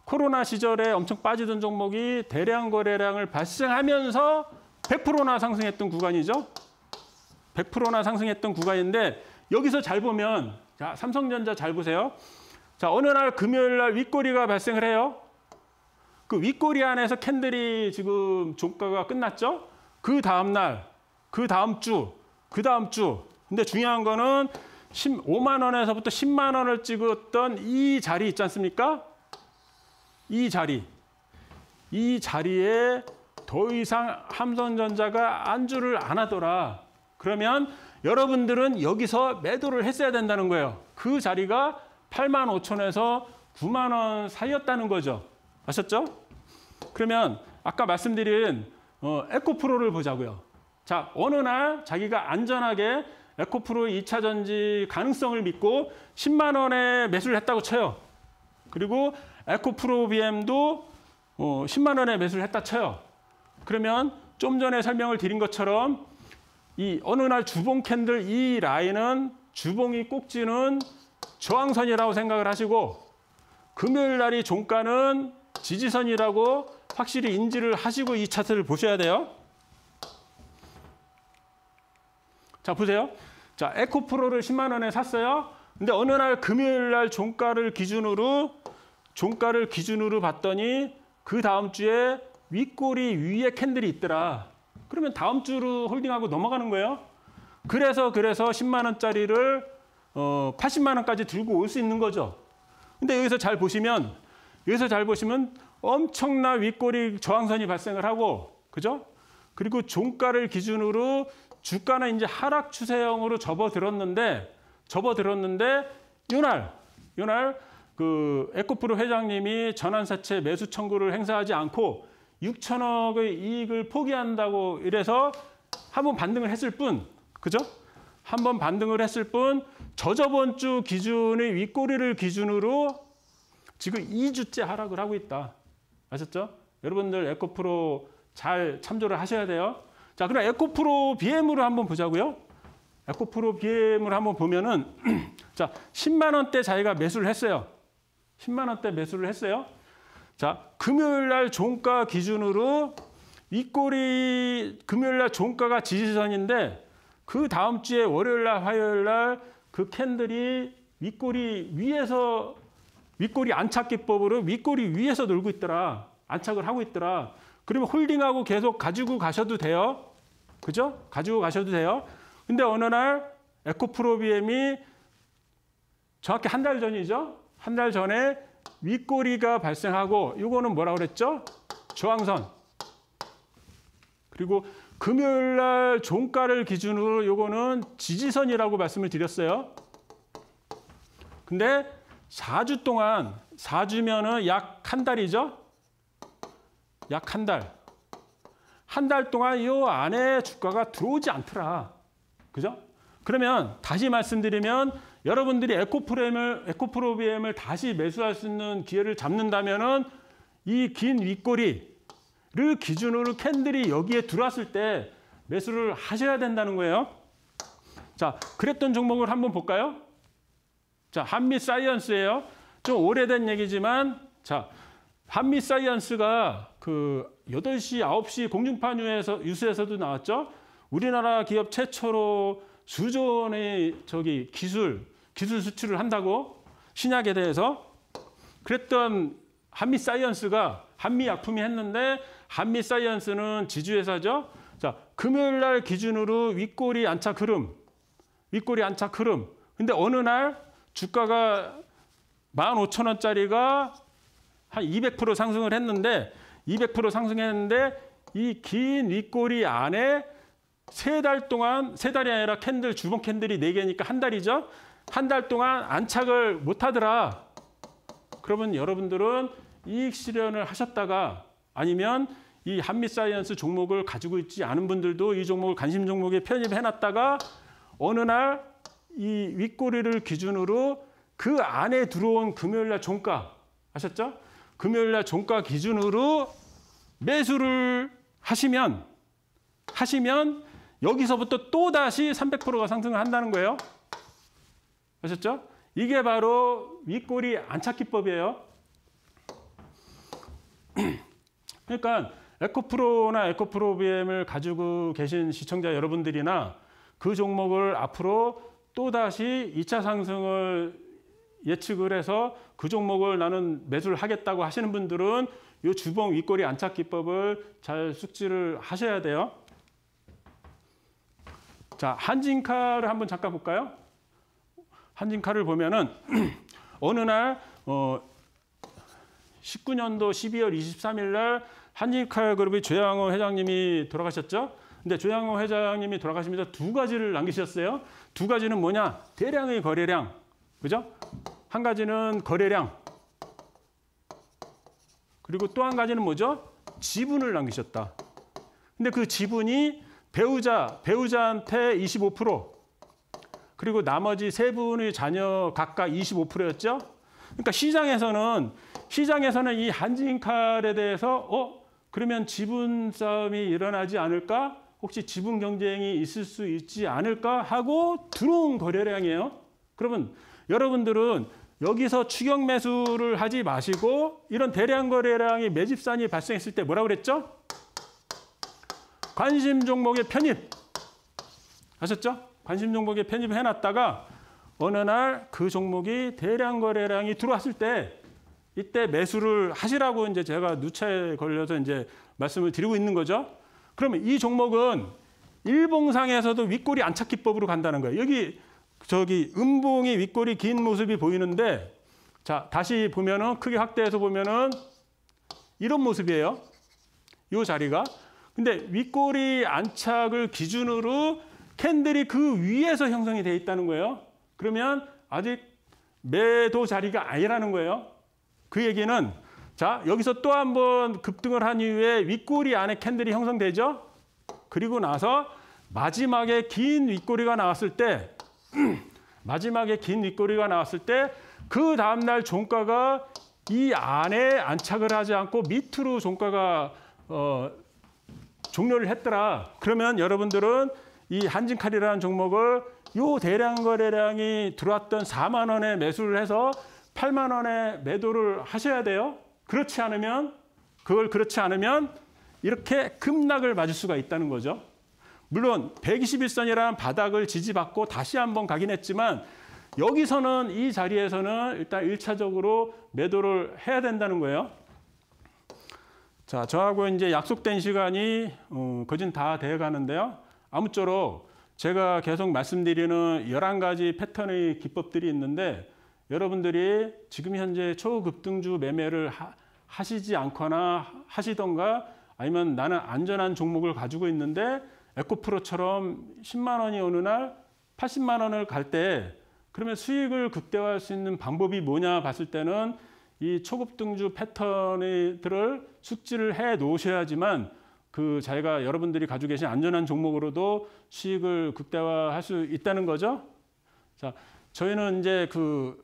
코로나 시절에 엄청 빠지던 종목이 대량 거래량을 발생하면서 100%나 상승했던 구간이죠. 100%나 상승했던 구간인데 여기서 잘 보면 자, 삼성전자 잘 보세요. 자, 어느 날 금요일 날 윗꼬리가 발생을 해요. 그 윗꼬리 안에서 캔들이 지금 종가가 끝났죠? 그 다음 날, 그 다음 주, 그 다음 주. 근데 중요한 거는 5만 원에서부터 10만 원을 찍었던 이 자리 있지 않습니까? 이 자리. 이 자리에 더 이상 함선전자가 안주를 안 하더라. 그러면 여러분들은 여기서 매도를 했어야 된다는 거예요. 그 자리가 8만 5천에서 9만 원 사이였다는 거죠. 아셨죠? 그러면 아까 말씀드린 어, 에코프로를 보자고요. 자, 어느 날 자기가 안전하게 에코프로 2차 전지 가능성을 믿고 10만 원에 매수를 했다고 쳐요. 그리고 에코프로 BM도 어, 10만 원에 매수를 했다 쳐요. 그러면 좀 전에 설명을 드린 것처럼 이 어느 날 주봉 캔들 이 라인은 주봉이 꼭지는 저항선이라고 생각을 하시고 금요일 날이 종가는 지지선이라고 확실히 인지를 하시고 이 차트를 보셔야 돼요. 자 보세요. 자 에코프로를 10만 원에 샀어요. 근데 어느 날 금요일 날 종가를 기준으로 종가를 기준으로 봤더니 그 다음 주에 윗꼬리 위에 캔들이 있더라. 그러면 다음 주로 홀딩하고 넘어가는 거예요. 그래서 그래서 10만 원짜리를 어, 80만 원까지 들고 올 수 있는 거죠. 근데 여기서 잘 보시면 여기서 잘 보시면 엄청난 윗꼬리 저항선이 발생을 하고 그죠? 그리고 종가를 기준으로 주가는 이제 하락 추세형으로 접어들었는데 접어들었는데 이날 이날 그 에코프로 회장님이 전환사채 매수 청구를 행사하지 않고 6천억의 이익을 포기한다고 이래서 한번 반등을 했을 뿐, 그죠? 한번 반등을 했을 뿐, 저저번 주 기준의 윗꼬리를 기준으로 지금 2주째 하락을 하고 있다. 아셨죠? 여러분들 에코프로 잘 참조를 하셔야 돼요. 자, 그럼 에코프로 BM으로 한번 보자고요. 에코프로 BM을 한번 보면은 [CLEARS THROAT] 자, 10만 원대 자기가 매수를 했어요. 10만 원대 매수를 했어요. 자, 금요일 날 종가 기준으로 이 꼴이 금요일 날 종가가 지지선인데 그 다음 주에 월요일 날, 화요일 날 그 캔들이 윗골이 위에서 윗골이 안착기법으로 윗골이 위에서 놀고 있더라. 안착을 하고 있더라. 그러면 홀딩하고 계속 가지고 가셔도 돼요. 그죠? 가지고 가셔도 돼요. 근데 어느 날 에코프로비엠이 정확히 한 달 전이죠. 한 달 전에 윗꼬리가 발생하고 이거는 뭐라 고 그랬죠? 저항선. 그리고 금요일 날 종가를 기준으로 이거는 지지선이라고 말씀을 드렸어요. 근데 4주 동안 4주면은 약 한 달이죠? 약 한 달. 한 달 동안 이 안에 주가가 들어오지 않더라. 그죠? 그러면 다시 말씀드리면 여러분들이 에코프레임을 에코프로비엠을 다시 매수할 수 있는 기회를 잡는다면 은이 긴 윗꼬리를 기준으로 캔들이 여기에 들어왔을 때 매수를 하셔야 된다는 거예요. 자, 그랬던 종목을 한번 볼까요? 자, 한미 사이언스예요. 좀 오래된 얘기지만 자, 한미 사이언스가 그 8시, 9시 공중파 뉴에서 뉴스에서도 나왔죠. 우리나라 기업 최초로 수조 원의 저기 기술 기술 수출을 한다고 신약에 대해서 그랬던 한미 사이언스가 한미 약품이 했는데 한미 사이언스는 지주회사죠. 자, 금요일 날 기준으로 윗꼬리 안착 흐름. 윗꼬리 안착 흐름. 근데 어느 날 주가가 15,000원짜리가 한 200% 상승을 했는데 200% 상승했는데 이 긴 윗꼬리 안에 세 달 동안 세 달이 아니라 캔들 주봉 캔들이 네 개니까 한 달이죠. 한달 동안 안착을 못하더라. 그러면 여러분들은 이익 실현을 하셨다가 아니면 이 한미 사이언스 종목을 가지고 있지 않은 분들도 이 종목을 관심 종목에 편입해놨다가 어느 날 이 윗꼬리를 기준으로 그 안에 들어온 금요일날 종가 아셨죠? 금요일날 종가 기준으로 매수를 하시면 하시면 여기서부터 또 다시 300%가 상승을 한다는 거예요. 아셨죠? 이게 바로 윗꼬리 안착기법이에요. [CLEARS THROAT] 그러니까 에코프로나 에코프로비엠을 가지고 계신 시청자 여러분들이나 그 종목을 앞으로 또다시 2차 상승을 예측을 해서 그 종목을 나는 매수를 하겠다고 하시는 분들은 이 주봉 윗꼬리 안착 기법을 잘 숙지를 하셔야 돼요. 자, 한진카를 한번 잠깐 볼까요? 한진칼을 보면은 [CLEARS THROAT] 어느 날 어, 19년도 12월 23일 날 한진칼 그룹의 조양호 회장님이 돌아가셨죠. 근데 조양호 회장님이 돌아가시면서 두 가지를 남기셨어요. 두 가지는 뭐냐? 대량의 거래량. 그죠? 한 가지는 거래량. 그리고 또 한 가지는 뭐죠? 지분을 남기셨다. 근데 그 지분이 배우자, 배우자한테 그리고 나머지 세 분의 자녀 각각 25%였죠. 그러니까 시장에서는 시장에서는 이 한진칼에 대해서 어 그러면 지분 싸움이 일어나지 않을까? 혹시 지분 경쟁이 있을 수 있지 않을까 하고 들어온 거래량이에요. 그러면 여러분들은 여기서 추격 매수를 하지 마시고 이런 대량 거래량이 매집산이 발생했을 때 뭐라고 그랬죠? 관심 종목의 편입. 아셨죠? 관심 종목에 편입해놨다가 어느 날 그 종목이 대량 거래량이 들어왔을 때 이때 매수를 하시라고 이제 제가 누차에 걸려서 이제 말씀을 드리고 있는 거죠. 그러면 이 종목은 일봉상에서도 윗골이 안착기법으로 간다는 거예요. 여기 저기 음봉이 윗골이 긴 모습이 보이는데 자 다시 보면은 크게 확대해서 보면은 이런 모습이에요. 요 자리가. 근데 윗골이 안착을 기준으로 캔들이 그 위에서 형성이 되어 있다는 거예요. 그러면 아직 매도 자리가 아니라는 거예요. 그 얘기는 자 여기서 또 한 번 급등을 한 이후에 윗꼬리 안에 캔들이 형성되죠. 그리고 나서 마지막에 긴 윗꼬리가 나왔을 때 [CLEARS THROAT] 마지막에 긴 윗꼬리가 나왔을 때 그 다음날 종가가 이 안에 안착을 하지 않고 밑으로 종가가 어, 종료를 했더라. 그러면 여러분들은 이 한진칼이라는 종목을 요 대량 거래량이 들어왔던 4만 원에 매수를 해서 8만 원에 매도를 하셔야 돼요. 그렇지 않으면 그걸 그렇지 않으면 이렇게 급락을 맞을 수가 있다는 거죠. 물론 121선이라는 바닥을 지지받고 다시 한번 가긴 했지만 여기서는 이 자리에서는 일단 1차적으로 매도를 해야 된다는 거예요. 자, 저하고 이제 약속된 시간이 어, 거진 다 되어 가는데요. 아무쪼록 제가 계속 말씀드리는 1 1 가지 패턴의 기법들이 있는데 여러분들이 지금 현재 초급등주 매매를 하, 시지 않거나 하시던가 아니면 나는 안전한 종목을 가지고 있는데 에코프로처럼 10만 원이 어느 날 80만 원을 갈 때 그러면 수익을 극대화할 수 있는 방법이 뭐냐 봤을 때는 이 초급등주 패턴들을 숙지를 해 놓으셔야지만 그 자기가 여러분들이 가지고 계신 안전한 종목으로도 수익을 극대화할 수 있다는 거죠. 자, 저희는 이제 그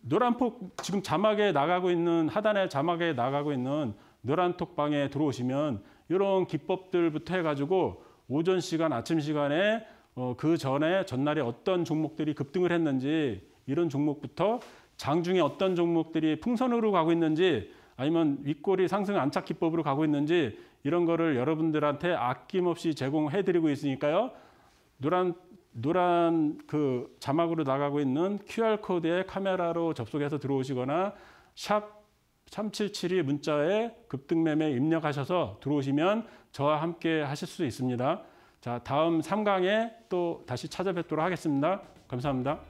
노란폭 지금 자막에 나가고 있는 하단에 자막에 나가고 있는 노란톡방에 들어오시면 이런 기법들부터 해가지고 오전 시간, 아침 시간에 어, 그 전에 전날에 어떤 종목들이 급등을 했는지 이런 종목부터 장중에 어떤 종목들이 풍선으로 가고 있는지 아니면 윗골이 상승 안착 기법으로 가고 있는지 이런 거를 여러분들한테 아낌없이 제공해 드리고 있으니까요. 노란 노란 그 자막으로 나가고 있는 QR 코드에 카메라로 접속해서 들어오시거나 샵 377이 문자에 급등매매 입력하셔서 들어오시면 저와 함께 하실 수 있습니다. 자, 다음 3강에 또 다시 찾아뵙도록 하겠습니다. 감사합니다.